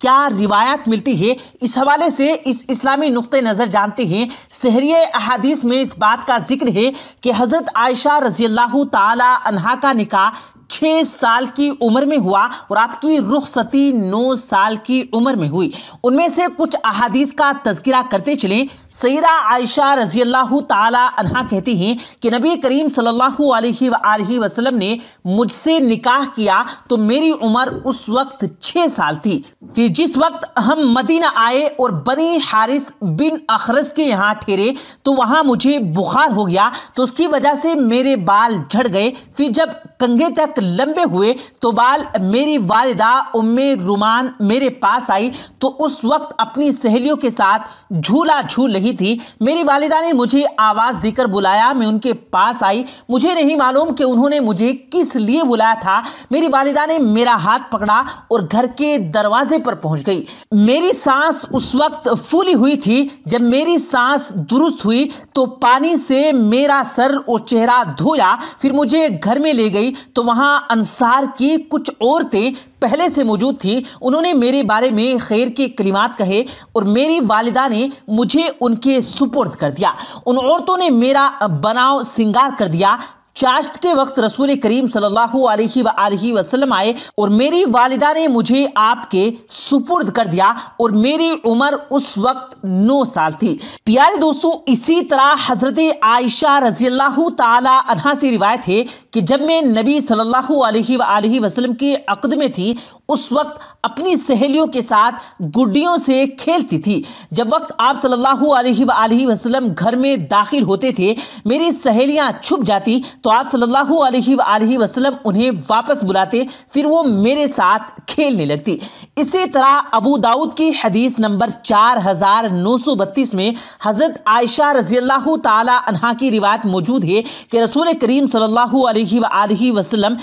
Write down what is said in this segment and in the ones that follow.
क्या रिवायत मिलती है इस हवाले से इस इस्लामी नुक़ नज़र जानते हैं शहरी अहादीस में इस बात का जिक्र है कि हज़रत आयशा रजी अल्लाह तहा का निका छः साल की उम्र में हुआ और आपकी रुखसती नौ साल की उम्र में हुई उनमें से कुछ अहादीस का तस्करा करते चलें सैदा आयशा रजी अल्लाह तहा कहती हैं कि नबी करीम सल्लल्लाहु अलैहि वसल्लम ने मुझसे निकाह किया तो मेरी उम्र उस वक्त छः साल थी फिर जिस वक्त हम मदीना आए और बनी हारिस बिन अखरस के यहाँ ठहरे तो वहाँ मुझे बुखार हो गया तो उसकी वजह से मेरे बाल झड़ गए फिर जब कंगे तक लंबे हुए तो बाल मेरी वालिदा उम्मे रुमान मेरे पास आई तो उस वक्त अपनी सहेलियों के साथ झूला झूल रही थी मेरी वालिदा ने मुझे आवाज़ देकर बुलाया मैं उनके पास आई मुझे नहीं मालूम कि उन्होंने मुझे किस लिए बुलाया था मेरी वालिदा ने मेरा हाथ पकड़ा और घर के दरवाजे पर पहुंच गई मेरी सांस उस वक्त फूली हुई थी जब मेरी सांस दुरुस्त हुई तो पानी से मेरा सर और चेहरा धोया फिर मुझे घर में ले गई तो वहां जहां अंसार की कुछ औरतें पहले से मौजूद थी उन्होंने मेरे बारे में खैर के कलिमात कहे और मेरी वालिदा ने मुझे उनके सुपुर्द कर दिया उन औरतों ने मेरा बनाव सिंगार कर दिया चाश्त के वक्त रसूल करीम सल्लल्लाहु अलैहि अलैहि वसल्लम आए और मेरी वालिदा ने मुझे आपके सुपुर्द कर दिया और मेरी उम्र उस वक्त नौ साल थी प्यारे दोस्तों इसी तरह हज़रत आयशा रजी अल्लाह तहा से रिवायत है कि जब मैं नबी सल्लल्लाहु अलैहि अलैहि वसल्लम के अकद में थी उस वक्त अपनी सहेलियों के साथ गुड्डियों से खेलती थी जब वक्त आप सल्लल्लाहु अलैहि वसल्लम घर में दाखिल होते थे मेरी सहेलियां छुप जाती तो आप सल्लल्लाहु अलैहि वसल्लम उन्हें वापस बुलाते फिर वो मेरे साथ खेलने लगती इसी तरह अबू दाऊद की हदीस नंबर चार हज़ार नौ सौ बत्तीस में हज़रत आयशा रजी अल्लाह तहा की रिवायत मौजूद है कि रसूल करीम सल्लल्लाहु अलैहि वसल्लम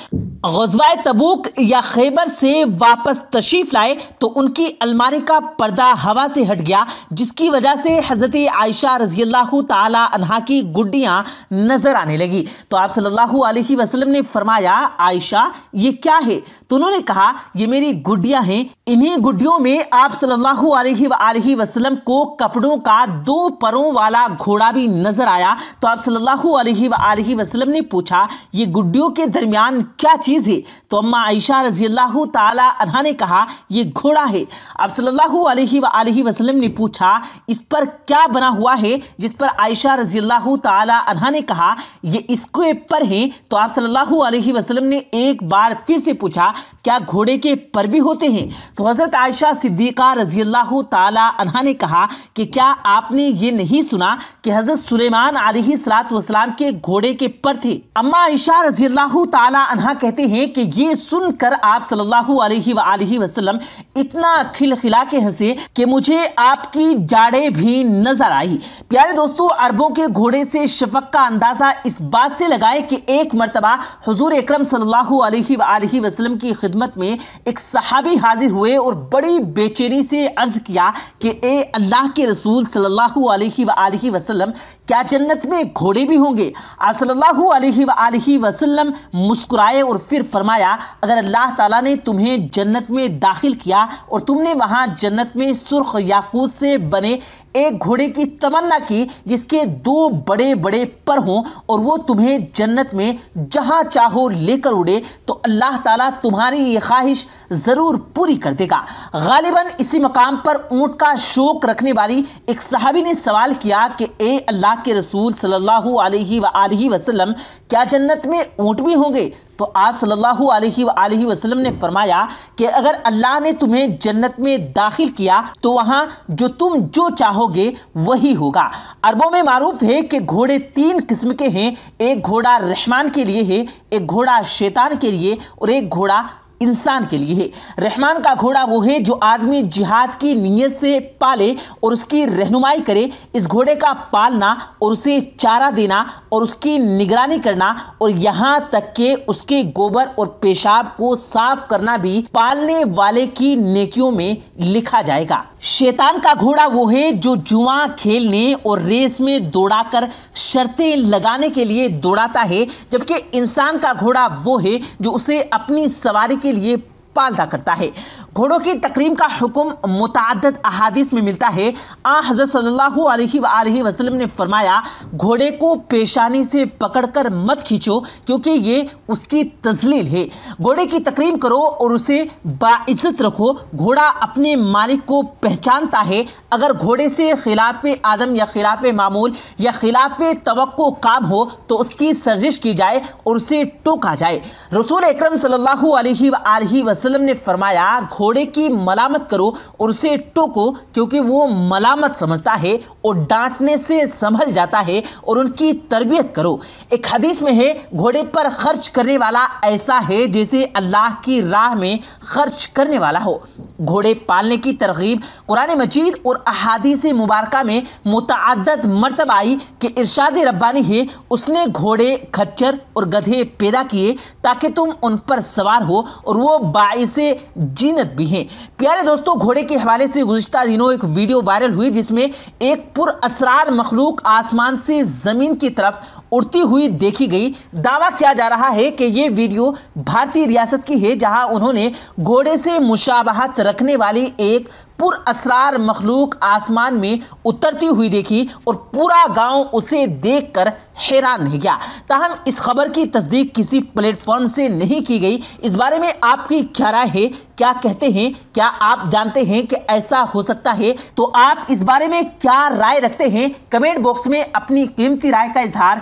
गजवाए तबूक या खैबर से वापस तशरीफ लाए तो उनकी अलमारी का पर्दा हवा से हट गया जिसकी वजह से हज़रत आयशा रजी तहा की गुड्डियां नज़र आने लगी तो आप सल्लल्लाहु अलैहि वसल्लम ने फरमाया आयशा ये क्या है तो उन्होंने कहा ये मेरी गुड्डिया हैं इन्हीं गुड्डियों में आप सल्लल्लाहु अलैहि वसल्लम को कपड़ों का दो परों वाला घोड़ा भी नज़र आया तो आप सल्लल्लाहु अलैहि वसल्लम ने पूछा ये गुड्डियों के दरमियान क्या चीज़ चीज़ है तो अम्मा आयशा रजी अल्लाह तहा ने कहा यह घोड़ा है अब सल्लल्लाहु वसलम ने पूछा इस पर क्या बना हुआ है जिस पर आयशा रजी अल्लाह तहा ने कहा यह इसके पर है तो आप सल्लल्लाहु वसलम ने एक बार फिर से पूछा क्या घोड़े के पर भी होते हैं तो हज़रत आयशा सिद्दीक़ा रजी अल्लाह तहा ने कहा कि क्या आपने ये नहीं सुना कि हज़रत सुलेमान सलात वसलाम के घोड़े के पर थे अम्मा आयशा रजी अल्लाह तहा कहते कहते हैं कि ये सुनकर आप सल्लल्लाहु अलैहि वसल्लम इतना खिलखिला के हंसे कि मुझे आपकी जाड़े भी नजर आई प्यारे दोस्तों अरबों के घोड़े से शफक का अंदाज़ा इस बात से लगाए कि एक मरतबा हजूर अक्रम सल्लाम की खिदमत में एक सहाबी हाजिर हुए और बड़ी बेचैनी से अर्ज़ किया कि ए अल्लाह के रसूल सल्लल्लाहु अलैहि क्या जन्नत में घोड़े भी होंगे सल्लल्लाहु अलैहि वसल्लम मुस्कुराए और फिर फरमाया अगर अल्लाह ताला ने तुम्हें जन्नत में दाखिल किया और तुमने वहाँ जन्नत में सुर्ख याकूत से बने एक घोड़े की तमन्ना की जिसके दो बड़े बड़े पर हों और वो तुम्हें जन्नत में जहां चाहो लेकर उड़े तो अल्लाह ताला तुम्हारी ये ख्वाहिश ज़रूर पूरी कर देगा गालिबा इसी मकाम पर ऊंट का शौक रखने वाली एक सहाबी ने सवाल किया कि ए अल्लाह के रसूल सल्लल्लाहु अलैहि वसल्लम क्या जन्नत में ऊँट भी होंगे तो आप सल्लल्लाहु अलैहि वसल्लम ने फरमाया कि अगर अल्लाह ने तुम्हें जन्नत में दाखिल किया तो वहां जो तुम जो चाहो पहनोगे वही होगा अरबों में मारूफ है कि घोड़े तीन किस्म के हैं एक घोड़ा रहमान के लिए है एक घोड़ा शैतान के लिए और एक घोड़ा इंसान के लिए है रहमान का घोड़ा वो है जो आदमी जिहाद की नीयत से पाले और उसकी रहनुमाई करे इस घोड़े का पालना और उसे चारा देना और उसकी निगरानी करना और यहाँ तक के उसके गोबर और पेशाब को साफ करना भी पालने वाले की नेकियों में लिखा जाएगा शैतान का घोड़ा वो है जो जुआ खेलने और रेस में दौड़ाकर शर्तें लगाने के लिए दौड़ाता है जबकि इंसान का घोड़ा वो है जो उसे अपनी सवारी के लिए पालता करता है घोड़ों की तकरीम का हुक्म मुतद अहादीस में मिलता है आ हज़रत सल्लल्लाहु अलैहि वसल्लम ने फरमाया घोड़े को पेशानी से पकड़कर मत खींचो क्योंकि ये उसकी तजलील है घोड़े की तकरीम करो और उसे बाइज्जत रखो घोड़ा अपने मालिक को पहचानता है अगर घोड़े से खिलाफ आदम या खिलाफ मामूल या खिलाफ तो काम हो तो उसकी सर्जिश की जाए और उसे टोका जाए रसूल अक्रम सल्ला वसलम ने फरमाया घोड़े की मलामत करो और उसे टोको क्योंकि वो मलामत समझता है और डांटने से संभल जाता है और उनकी तरबियत करो एक हदीस में है घोड़े पर खर्च करने वाला ऐसा है जैसे अल्लाह की राह में खर्च करने वाला हो घोड़े पालने की तरगीब कुरान मजीद और अहादीस मुबारक में मुतद मरतब आई कि इर्शाद रब्बानी है उसने घोड़े खच्चर और गधे पैदा किए ताकि तुम उन पर सवार हो और वो बायस जीनत भी हैं प्यारे दोस्तों घोड़े के हवाले से गुजशत दिनों एक वीडियो वायरल हुई जिसमें एक पुरअसरार मखलूक आसमान से ज़मीन की तरफ उड़ती हुई देखी गई दावा किया जा रहा है कि ये वीडियो भारतीय रियासत की है जहां उन्होंने घोड़े से मुशाबहत रखने वाली एक पुरअसरार मखलूक आसमान में उतरती हुई देखी और पूरा गांव उसे देखकर हैरान रह गया ताहम इस खबर की तस्दीक किसी प्लेटफॉर्म से नहीं की गई इस बारे में आपकी क्या राय है क्या कहते हैं क्या आप जानते हैं कि ऐसा हो सकता है तो आप इस बारे में क्या राय रखते हैं कमेंट बॉक्स में अपनी कीमती राय का इजहार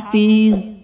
These.